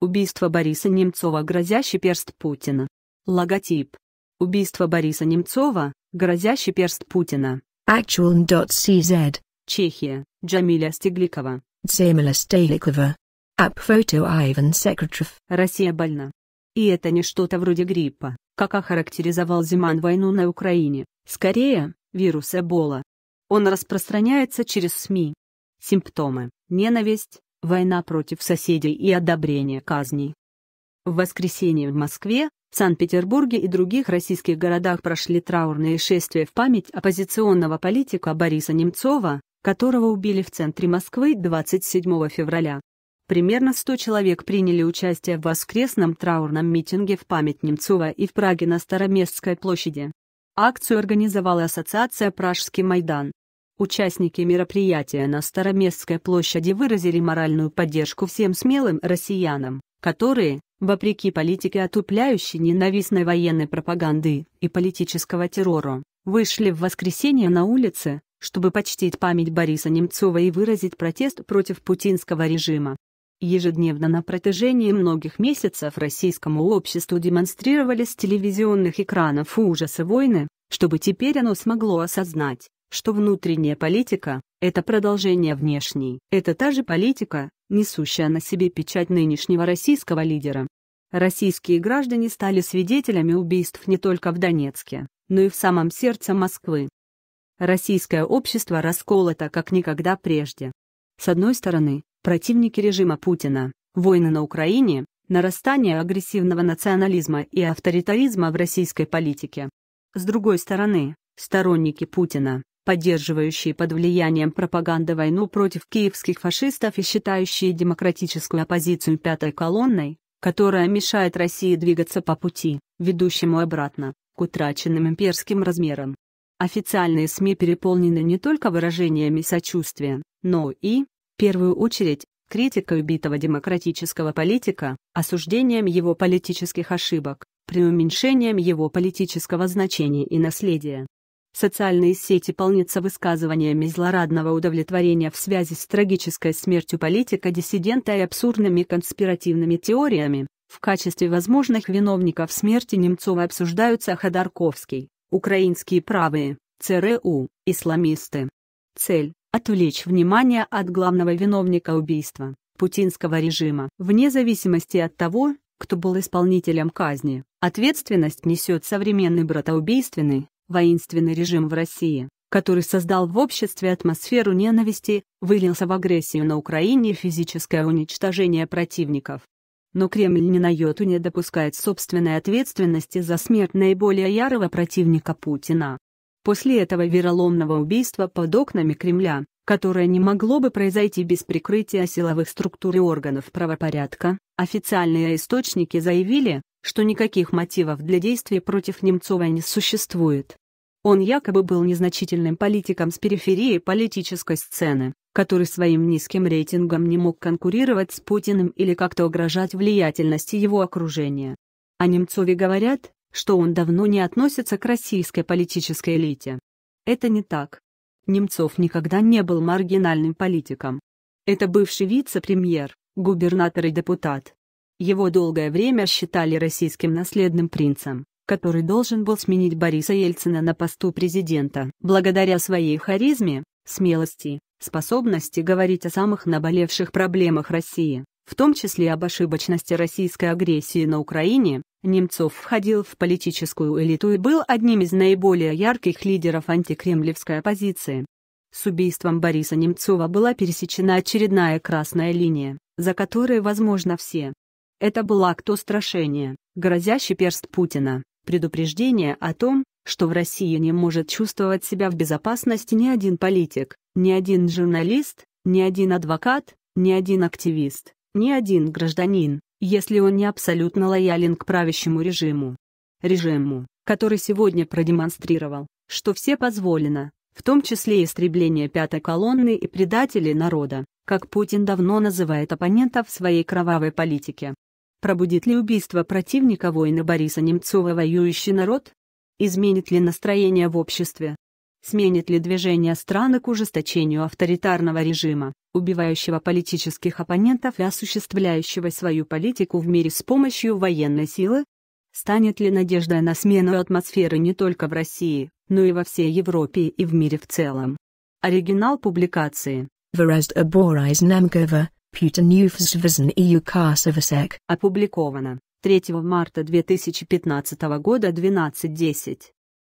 Убийство Бориса Немцова «Грозящий перст Путина». Логотип. Убийство Бориса Немцова «Грозящий перст Путина». Actual.cz. Чехия. Джамиля Стегликова. Джамиля Стегликова. Апфото Иван Секретарев. Россия больна. И это не что-то вроде гриппа, как охарактеризовал Зиман войну на Украине. Скорее, вирус Эбола. Он распространяется через СМИ. Симптомы. Ненависть, война против соседей и одобрение казней. В воскресенье в Москве, Санкт-Петербурге и других российских городах прошли траурные шествия в память оппозиционного политика Бориса Немцова, которого убили в центре Москвы 27 февраля. Примерно 100 человек приняли участие в воскресном траурном митинге в память Немцова и в Праге на Староместской площади. Акцию организовала ассоциация «Пражский Майдан». Участники мероприятия на Староместской площади выразили моральную поддержку всем смелым россиянам, которые, вопреки политике отупляющей ненавистной военной пропаганды и политического террора, вышли в воскресенье на улицы, чтобы почтить память Бориса Немцова и выразить протест против путинского режима. Ежедневно на протяжении многих месяцев российскому обществу демонстрировали с телевизионных экранов ужасы войны, чтобы теперь оно смогло осознать, что внутренняя политика – это продолжение внешней. Это та же политика, несущая на себе печать нынешнего российского лидера. Российские граждане стали свидетелями убийств не только в Донецке, но и в самом сердце Москвы. Российское общество расколото как никогда прежде. С одной стороны, противники режима Путина, войны на Украине, нарастание агрессивного национализма и авторитаризма в российской политике. С другой стороны, сторонники Путина, поддерживающие под влиянием пропаганды войну против киевских фашистов и считающие демократическую оппозицию пятой колонной, которая мешает России двигаться по пути, ведущему обратно, к утраченным имперским размерам. Официальные СМИ переполнены не только выражениями сочувствия, но и, в первую очередь, критикой убитого демократического политика, осуждением его политических ошибок, преуменьшением его политического значения и наследия. Социальные сети полнятся высказываниями злорадного удовлетворения в связи с трагической смертью политика, диссидента и абсурдными конспиративными теориями. В качестве возможных виновников смерти Немцова обсуждаются Ходорковский, украинские правые, ЦРУ, исламисты. Цель – отвлечь внимание от главного виновника убийства – путинского режима. Вне зависимости от того, кто был исполнителем казни, ответственность несет современный братоубийственный, Воинственный режим в России, который создал в обществе атмосферу ненависти, вылился в агрессию на Украине и физическое уничтожение противников. Но Кремль ни на йоту не допускает собственной ответственности за смерть наиболее ярого противника Путина. После этого вероломного убийства под окнами Кремля, которое не могло бы произойти без прикрытия силовых структур и органов правопорядка, официальные источники заявили, что никаких мотивов для действий против Немцова не существует. Он якобы был незначительным политиком с периферии политической сцены, который своим низким рейтингом не мог конкурировать с Путиным или как-то угрожать влиятельности его окружения. О Немцове говорят, что он давно не относится к российской политической элите. Это не так. Немцов никогда не был маргинальным политиком. Это бывший вице-премьер, губернатор и депутат, его долгое время считали российским наследным принцем, который должен был сменить Бориса Ельцина на посту президента. Благодаря своей харизме, смелости, способности говорить о самых наболевших проблемах России, в том числе об ошибочности российской агрессии на Украине, Немцов входил в политическую элиту и был одним из наиболее ярких лидеров антикремлевской оппозиции. С убийством Бориса Немцова была пересечена очередная красная линия, за которой, возможно, все, это был акт устрашения, грозящий перст Путина, предупреждение о том, что в России не может чувствовать себя в безопасности ни один политик, ни один журналист, ни один адвокат, ни один активист, ни один гражданин, если он не абсолютно лоялен к правящему режиму. Режиму, который сегодня продемонстрировал, что все позволено, в том числе истребление пятой колонны и предателей народа, как Путин давно называет оппонентов своей кровавой политики. Пробудит ли убийство противника воина Бориса Немцова воюющий народ? Изменит ли настроение в обществе? Сменит ли движение страны к ужесточению авторитарного режима, убивающего политических оппонентов и осуществляющего свою политику в мире с помощью военной силы? Станет ли надежда на смену атмосферы не только в России, но и во всей Европе и в мире в целом? Оригинал публикации. Verest Aborais Namkova, Putinufsvizn EU Kasovasek. Опубликовано 3 марта 2015 года 12.10.